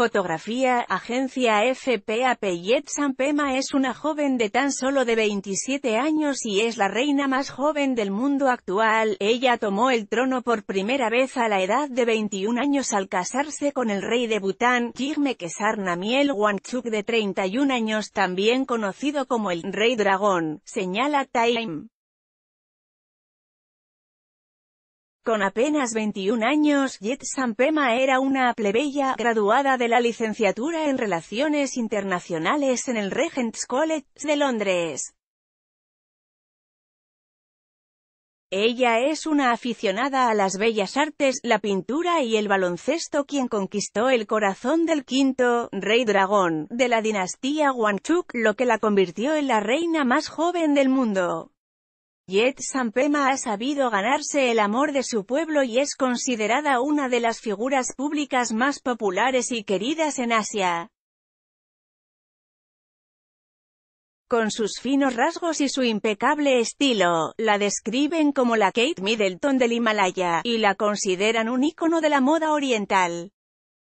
Fotografía, agencia FP Apellet Sampema es una joven de tan solo de 27 años y es la reina más joven del mundo actual, ella tomó el trono por primera vez a la edad de 21 años al casarse con el rey de Bután, Kirme Kesar Namiel Wangchuk de 31 años también conocido como el Rey Dragón, señala Time. Con apenas 21 años, Jet Sampema era una plebeya graduada de la licenciatura en Relaciones Internacionales en el Regent's College de Londres. Ella es una aficionada a las bellas artes, la pintura y el baloncesto quien conquistó el corazón del quinto, rey dragón, de la dinastía Wangchuk, lo que la convirtió en la reina más joven del mundo. Yet Sampema ha sabido ganarse el amor de su pueblo y es considerada una de las figuras públicas más populares y queridas en Asia. Con sus finos rasgos y su impecable estilo, la describen como la Kate Middleton del Himalaya, y la consideran un ícono de la moda oriental.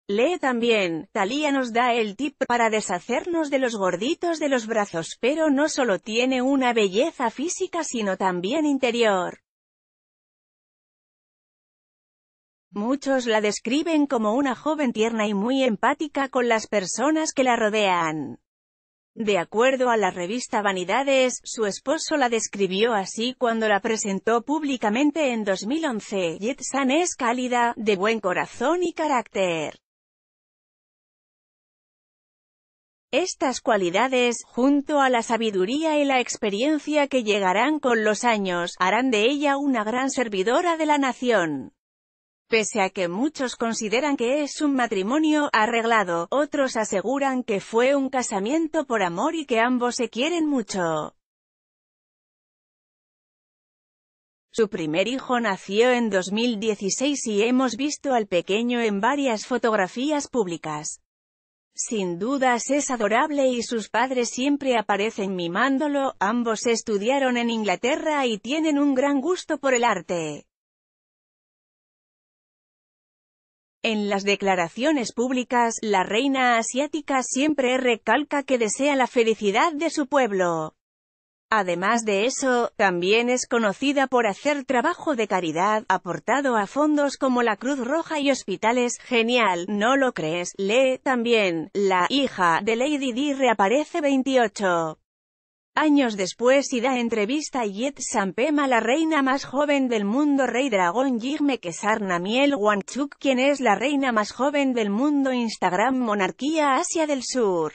Lee también, Talía nos da el tip para deshacernos de los gorditos de los brazos, pero no solo tiene una belleza física sino también interior. Muchos la describen como una joven tierna y muy empática con las personas que la rodean. De acuerdo a la revista Vanidades, su esposo la describió así cuando la presentó públicamente en 2011. Jetsan es cálida, de buen corazón y carácter. Estas cualidades, junto a la sabiduría y la experiencia que llegarán con los años, harán de ella una gran servidora de la nación. Pese a que muchos consideran que es un matrimonio arreglado, otros aseguran que fue un casamiento por amor y que ambos se quieren mucho. Su primer hijo nació en 2016 y hemos visto al pequeño en varias fotografías públicas. Sin dudas es adorable y sus padres siempre aparecen mimándolo, ambos estudiaron en Inglaterra y tienen un gran gusto por el arte. En las declaraciones públicas, la reina asiática siempre recalca que desea la felicidad de su pueblo. Además de eso, también es conocida por hacer trabajo de caridad, aportado a fondos como la Cruz Roja y hospitales, genial, ¿no lo crees? Lee, también, la hija de Lady Di reaparece 28. Años después y da entrevista a Yet Sampema la reina más joven del mundo Rey Dragón Jigme Kesar Namiel Wanchuk quien es la reina más joven del mundo Instagram Monarquía Asia del Sur